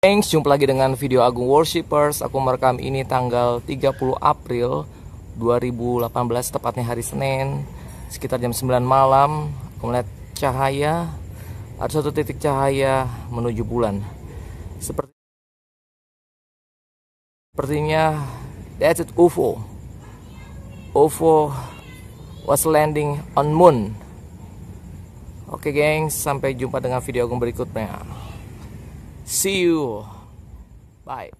Thanks, jumpa lagi dengan video Agung Worshippers. Aku merekam ini tanggal 30 April 2018, tepatnya hari Senin, sekitar jam 9 malam. Aku melihat cahaya, ada satu titik cahaya menuju bulan. Seperti Sepertinya that's it UFO. UFO was landing on moon. Oke, okay, gengs, sampai jumpa dengan video Agung berikutnya. See you. Bye.